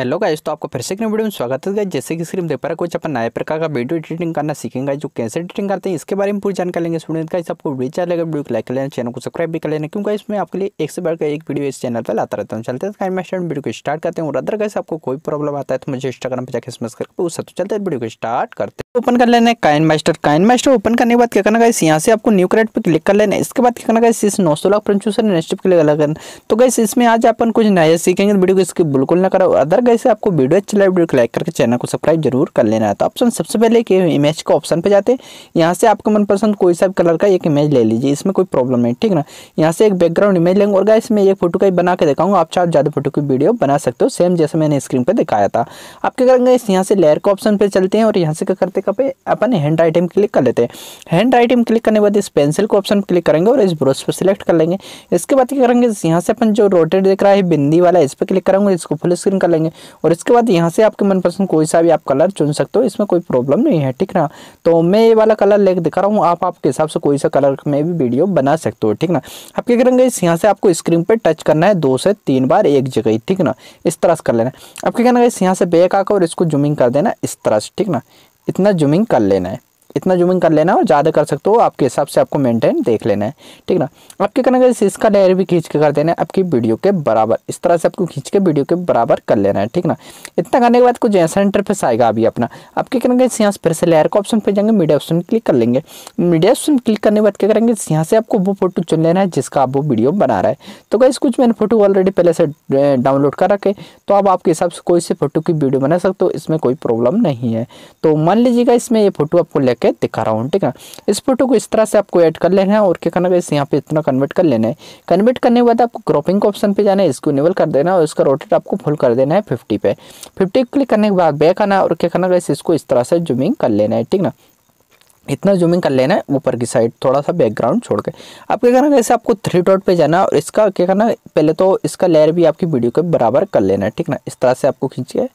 hello guys तो आपको फिर से एक वीडियो में स्वागत है जैसे कि स्क्रीन देख पा रहा कुछ अपन नए प्रकार का वीडियो एडिटिंग करना सीखेंगे जो कैसे एडिटिंग करते हैं इसके बारे में पूरी जानकारी लेंगे स्टूडेंट गाइस आपको वीडियो चाहिए वीडियो को लाइक कर लेना चैनल को सब्सक्राइब भी कर लेना क्योंकि इसमें आपके लिए एक से बढ़कर एक वीडियो इस चैनल पर लाता रहता हूँ चलते हैं मैं वीडियो को स्टार्ट करते हैं और अदर गाइस आपको कोई प्रॉब्लम आता है तो मुझे इंस्टाग्राम पर जाकर स्मस करके पूछ सकते तो चलते वीडियो को स्टार्ट करते हैं ओपन कर लेना है KineMaster KineMaster open करने के बाद क्या करना गाइस यहाँ से आपको न्यू क्रेड पर क्लिक कर लेना है इसके बाद क्या करना गाइस इस नौ सौ लाख प्रोन्चूसर नेक्स्ट क्लिक अलग करना तो गाइस इसमें आज अपन कुछ नया सीखेंगे वीडियो को इसकी बिल्कुल ना करो अदर गाइस आपको वीडियो अच्छा लगे वीडियो को लाइक करके चैनल को सब्सक्राइब जरूर कर लेना है तो ऑप्शन सबसे पहले कि इमेज का ऑप्शन पर जाते हैं यहाँ से आपका मनपसंद कोई सा कलर का एक इमेज ले लीजिए इसमें कोई प्रॉब्लम नहीं ठीक ना यहाँ से एक बैकग्राउंड इमेज लेंगे और गाइस मैं एक फोटो का ही बना के दिखाऊंगा आप चार ज़्यादा फोटो की वीडियो बना सकते हो सेम जैसे मैंने स्क्रीन पर दिखाया था आप क्या करेंगे यहाँ से लेयर का ऑप्शन पर चलते हैं और यहाँ से क्या करते करते कहाँ पे अपन हैंड राइटिंग क्लिक कर लेते हैं हैंड राइटिंग क्लिक करने के बाद इस पेंसिल को ऑप्शन क्लिक करेंगे और इस ब्रश पर सिलेक्ट कर लेंगे इसके बाद क्या करेंगे यहाँ से अपन जो रोटेट देख रहा है बिंदी वाला इस पर क्लिक करेंगे इसको फुल स्क्रीन कर लेंगे और इसके बाद यहाँ से आपके मनपसंद कोई सा भी आप कलर चुन सकते हो इसमें कोई प्रॉब्लम नहीं है ठीक ना तो मैं ये वाला कलर लेकर दिखा रहा हूँ आप आपके हिसाब से कोई सा कलर में भी वीडियो बना सकते हो ठीक ना आप क्या करेंगे इस यहाँ से आपको स्क्रीन पर टच करना है दो से तीन बार एक जगह ठीक ना इस तरह से कर लेना आप क्या करना इस यहाँ से बैक आकर और इसको जूमिंग कर देना इस तरह से ठीक ना इतना जूमिंग कर लेना है इतना जूमिंग कर लेना और ज़्यादा कर सकते हो आपके हिसाब से आपको मेंटेन देख लेना है ठीक ना अब क्या करना गाइस इसका डायर भी खींच के कर देना है आपकी वीडियो के बराबर इस तरह से आपको खींच के वीडियो के बराबर कर लेना है ठीक ना इतना करने के बाद कुछ ऐसा इंटरफेस आएगा अभी अपना अब क्या करेंगे इस यहाँ से फिर से लेयर का ऑप्शन पर जाएंगे मीडिया ऑप्शन क्लिक कर लेंगे मीडिया ऑप्शन क्लिक करने के बाद क्या करेंगे यहाँ से आपको वो फोटो चुन लेना है जिसका आप वो वीडियो बना रहा है तो गाइस कुछ मैंने फोटो ऑलरेडी पहले से डाउनलोड कर रखे तो आप आपके हिसाब से कोई से फोटो की वीडियो बना सकते हो इसमें कोई प्रॉब्लम नहीं है तो मान लीजिएगा इसमें ये फोटो आपको लेकर करके दिखा रहा हूँ ठीक है इस फोटो को इस तरह से आपको ऐड कर लेना है और क्या करना यहाँ पे इतना कन्वर्ट कर लेना है कन्वर्ट करने के बाद आपको क्रॉपिंग का ऑप्शन पे जाना है इसको इनेबल कर देना और इसका रोटेट आपको फुल कर देना है फिफ्टी पे फिफ्टी क्लिक करने के बाद बैक आना और क्या करना इसको इस तरह से जूमिंग कर लेना है ठीक ना इतना जूमिंग कर लेना है ऊपर की साइड थोड़ा सा बैकग्राउंड छोड़ के आप क्या करना जैसे आपको थ्री डॉट पे जाना है और इसका क्या करना पहले तो इसका लेयर भी आपकी वीडियो के बराबर कर लेना है ठीक ना इस तरह से आपको खींचिए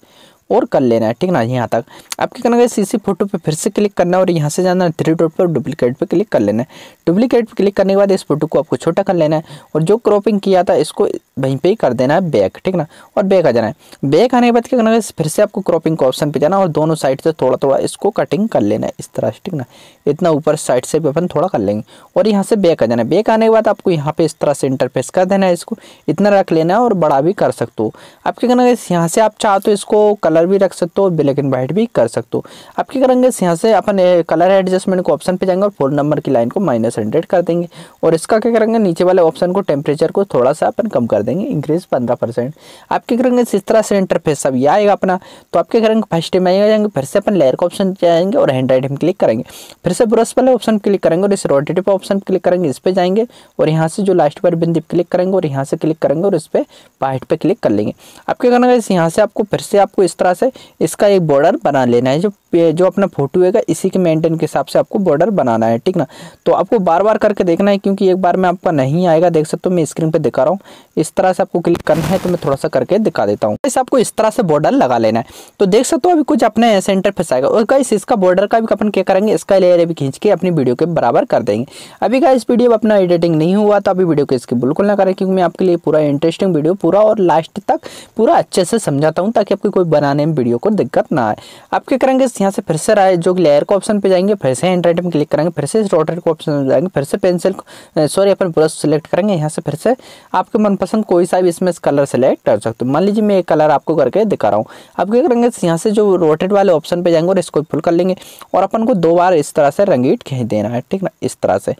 और कर लेना है ठीक ना यहाँ तक आपके कहना करना सी सी फोटो पे फिर से क्लिक करना है और यहाँ से जाना है थ्री डॉट पर डुप्लीकेट पे क्लिक कर लेना है डुप्लीकेट क्लिक करने के बाद इस फोटो को आपको छोटा कर लेना है और जो क्रॉपिंग किया था इसको वहीं पे ही कर देना है बैक ठीक ना और बैक आ जाना है बैक आने के बाद क्या करना है फिर से आपको क्रॉपिंग का ऑप्शन पे जाना और दोनों साइड से थोड़ा थोड़ा इसको कटिंग कर लेना है इस तरह से ठीक ना इतना ऊपर साइड से भी अपन थोड़ा कर लेंगे और यहाँ से बैक आ जाना है बैक आने के बाद आपको यहाँ पर इस तरह से इंटरफेस कर देना है इसको इतना रख लेना है और बड़ा भी कर सकते हो आप क्या करेंगे यहाँ से आप चाहो तो इसको कलर भी रख सकते हो ब्लैक एंड व्हाइट भी कर सकते हो आप क्या करेंगे यहाँ से अपन कलर एडजस्टमेंट को ऑप्शन पे जाएंगे और फोन नंबर की लाइन को माइनस परसेंटेज कर देंगे और इसका क्या करेंगे नीचे वाले ऑप्शन को टेम्परेचर को थोड़ा सा अपन कम कर देंगे इंक्रीज पंद्रह परसेंट आप क्या करेंगे इस तरह से इंटरफेस अब यह आएगा अपना तो आप क्या करेंगे फर्स्ट टाइम आएगा जाएंगे फिर से अपन लेयर का ऑप्शन जाएंगे और हैंड राइट हम क्लिक करेंगे फिर से ब्रश वाले ऑप्शन क्लिक करेंगे और इस रोटेटिव ऑप्शन क्लिक करेंगे इस पर जाएंगे और यहाँ से जो लास्ट पर बिंदी क्लिक करेंगे और यहाँ से क्लिक करेंगे और इस पर पार्ट पर क्लिक कर लेंगे आप क्या करेंगे यहाँ से आपको फिर से आपको इस तरह से इसका एक बॉर्डर बना लेना है जो जो अपना फोटो है इसी के मेंटेन के हिसाब से आपको बॉर्डर बनाना है ठीक ना तो आपको बार बार करके देखना है क्योंकि एक बार में आपका नहीं आएगा देख सकते हो मैं स्क्रीन पे दिखा रहा हूँ इस तरह से आपको क्लिक करना है तो मैं थोड़ा सा करके दिखा देता हूँ इस आपको इस तरह से बॉर्डर लगा लेना है तो देख सकते हो अभी कुछ अपने सेंटर फंस आएगा और गाइस इसका बॉर्डर का भी अपन क्या करेंगे इसका लेयर भी खींच के अपनी वीडियो के बराबर कर देंगे अभी गाइस वीडियो अपना एडिटिंग नहीं हुआ तो अभी वीडियो को इसके बिल्कुल ना करें क्योंकि मैं आपके लिए पूरा इंटरेस्टिंग वीडियो पूरा और लास्ट तक पूरा अच्छे से समझाता हूँ ताकि आपको कोई बनाने में वीडियो को दिक्कत ना आए आप क्या करेंगे यहाँ से फिर से जोग लेयर को ऑप्शन पे जाएंगे फिर से हैंड राइटिंग क्लिक करेंगे फिर से रोटर को ऑप्शन पे जाएंगे फिर से पेंसिल को सॉरी अपन ब्रश सेलेक्ट करेंगे यहाँ से फिर से आपके मनपसंद कोई सा भी इसमें इस कलर सेलेक्ट कर सकते हो मान लीजिए मैं एक कलर आपको करके दिखा रहा हूँ आप क्या करेंगे यहाँ से जो रोटेड वाले ऑप्शन पर जाएंगे और इसको फुल कर लेंगे और अपन को दो बार इस तरह से रंगीट खींच देना है ठीक ना इस तरह से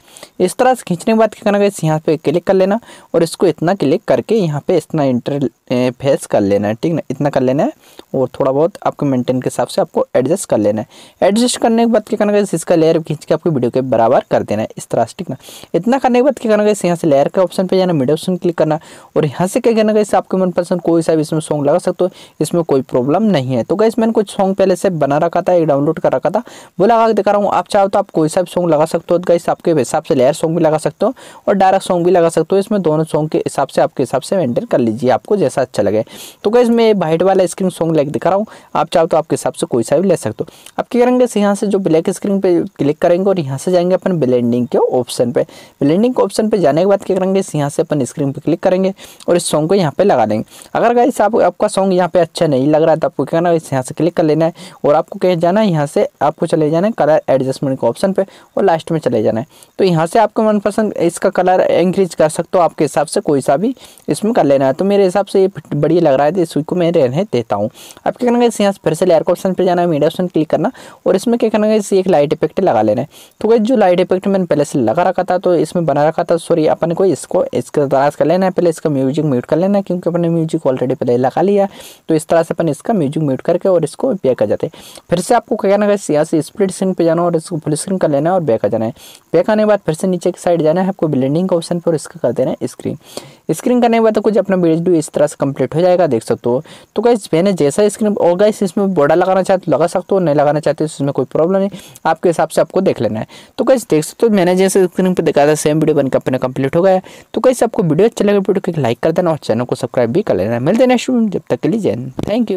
इस तरह से खींचने के बाद क्या करना यहाँ पे क्लिक कर लेना और इसको इतना क्लिक करके यहाँ पे इतना इंटर फेस कर लेना है ठीक ना इतना कर लेना है और थोड़ा बहुत आपके मेंटेन के हिसाब से आपको एडजस्ट कर लेना है एडजस्ट करने के बाद क्या करना है इसका लेयर खींच के आपकी वीडियो के बराबर कर देना है इस तरह से ठीक ना इतना करने के बाद क्या करना है यहाँ से लेयर के ऑप्शन पर जाना मिड ऑप्शन क्लिक करना और यहाँ से क्या करना है आपके मनपसंद कोई सा इसमें सॉन्ग लगा सकते हो इसमें कोई प्रॉब्लम नहीं है तो गाइस मैंने कुछ सॉन्ग पहले से बना रखा था एक डाउनलोड कर रखा था वो लगा दिखा रहा हूँ आप चाहो तो आप कोई सा सॉन्ग लगा सकते हो तो गाइस आपके हिसाब से लेयर सॉन्ग भी लगा सकते हो और डायरेक्ट सॉन्ग भी लगा सकते हो इसमें दोनों सॉन्ग के हिसाब से आपके हिसाब से मेंटेन कर लीजिए आपको जैसा अच्छा लगे तो गाइस मैं वाइट वाला स्क्रीन सॉन्ग लेके दिखा रहा हूँ आप चाहो तो आपके हिसाब से कोई सा भी ले सकते सकते हो अब क्या करेंगे यहाँ से जो ब्लैक स्क्रीन पे क्लिक करेंगे और यहाँ से जाएंगे अपन ब्लेंडिंग के ऑप्शन पे ब्लेंडिंग के ऑप्शन पे जाने के बाद क्या करेंगे यहाँ से अपन स्क्रीन पे क्लिक करेंगे और इस सॉन्ग को यहाँ पे लगा देंगे अगर गाइस आप, आपका सॉन्ग यहाँ पे अच्छा नहीं लग रहा है तो आपको क्या करना है यहाँ से क्लिक कर लेना है और आपको कहीं जाना है यहाँ से आपको चले जाना है कलर एडजस्टमेंट के ऑप्शन पर और लास्ट में चले जाना है तो यहाँ से आपको मनपसंद इसका कलर इंक्रीज कर सकते हो आपके हिसाब से कोई सा भी इसमें कर लेना है तो मेरे हिसाब से ये बढ़िया लग रहा है इसको मैं रहने देता हूँ आप क्या करेंगे यहाँ से फिर से लेयर के ऑप्शन पर जाना है मीडिया ऑप्शन क्लिक करना और इसमें क्या करना है इसे एक लाइट इफेक्ट लगा लेना है तो गई जो लाइट इफेक्ट मैंने पहले से लगा रखा था तो इसमें बना रखा था सॉरी अपन को इसको इसके तराश कर लेना है पहले इसका म्यूजिक म्यूट कर लेना है क्योंकि अपने म्यूजिक ऑलरेडी पहले लगा लिया तो इस तरह से अपन इसका म्यूजिक म्यूट करके और इसको बैक कर जाते फिर से आपको क्या करना है यहाँ से स्प्लिट स्क्रीन पर जाना और इसको फुल स्क्रीन कर लेना है और बैक कर जाना है बैक आने के बाद फिर से नीचे की साइड जाना है आपको ब्लेंडिंग का ऑप्शन पर इसका कर देना है स्क्रीन स्क्रीन करने के बाद तो कुछ अपना वीडियो इस तरह से कंप्लीट हो जाएगा देख सकते हो तो गाइस मैंने जैसा स्क्रीन और गाइस इसमें बॉर्डर लगाना चाहते लगा सकते हो नहीं लगाना चाहते हो इसमें कोई प्रॉब्लम नहीं आपके हिसाब से आपको देख लेना है तो गाइस देख सकते हो मैंने जैसे स्क्रीन पर दिखाया था सेम वीडियो बनकर अपना कंप्लीट हो गया तो गाइस आपको वीडियो अच्छा लगे वीडियो को लाइक कर देना और चैनल को सब्सक्राइब भी कर लेना मिलते हैं नेक्स्ट जब तक के लिए जैन थैंक यू